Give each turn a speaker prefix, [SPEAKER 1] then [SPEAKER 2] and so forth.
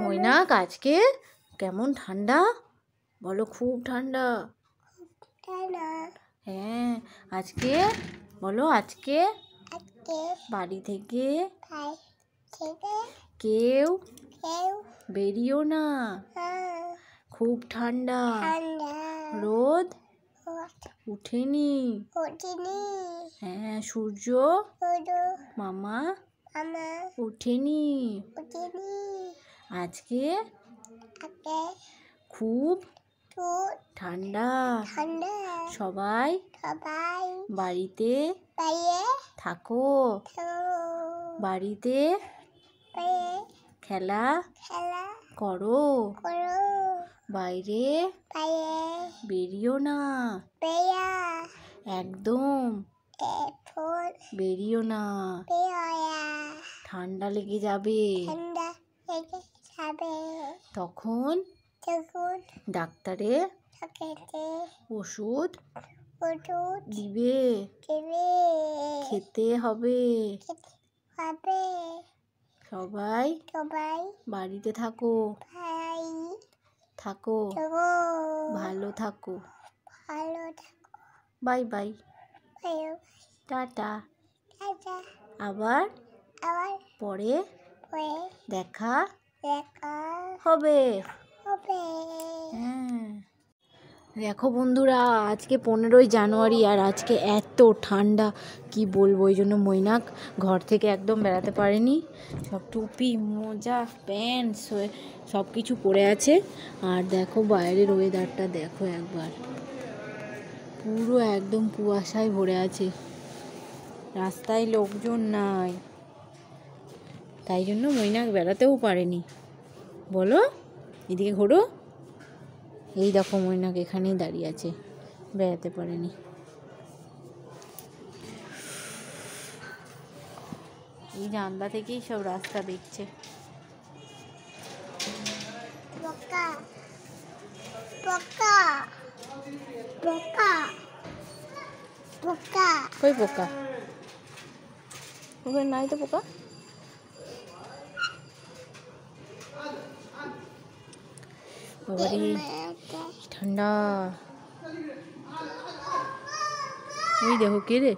[SPEAKER 1] মৈনাক আজকে কেমন ঠান্ডা বলো খুব ঠান্ডা হ্যাঁ আজকে বলো আজকে বাড়ি থেকে কেউ বেরিও না হ্যাঁ। খুব ঠান্ডা রোদ উঠেনি হ্যাঁ সূর্য মামা উঠেনি আজকে খুব ঠান্ডা ঠান্ডা সবাই সবাই বাড়িতে থাকো বাড়িতে খেলা খেলা করো বাইরে বাইরে বেরিও না একদম বেরিও না ঠান্ডা লেগে যাবে খাবে তখন তখন ডাক্তারে ওষুধ ওষুধ দিবে দিবে খেতে হবে হবে সবাই সবাই বাড়িতে থাকো ভাই থাকো ভালো থাকো ভালো থাকো বাই বাই টাটা আবার আবার পরে দেখা হবে হ্যাঁ দেখো বন্ধুরা আজকে পনেরোই জানুয়ারি আর আজকে এত ঠান্ডা কি বলবো ওই জন্য মৈনাক ঘর থেকে একদম বেড়াতে পারেনি সব টুপি মোজা প্যান্ট সব কিছু পরে আছে আর দেখো বাইরের ওয়েদারটা দেখো একবার পুরো একদম কুয়াশায় ভরে আছে রাস্তায় লোকজন নাই তাই জন্য মৈনাক বেড়াতেও পারেনি বলো এদিকে ঘোরো এই দেখো মৈনাক এখানেই দাঁড়িয়ে আছে বেড়াতে পারেনি এই জানলা থেকেই সব রাস্তা দেখছে পোকা পোকা পোকা নাই তো পোকা बड़ी ठंडा ये देखो किरे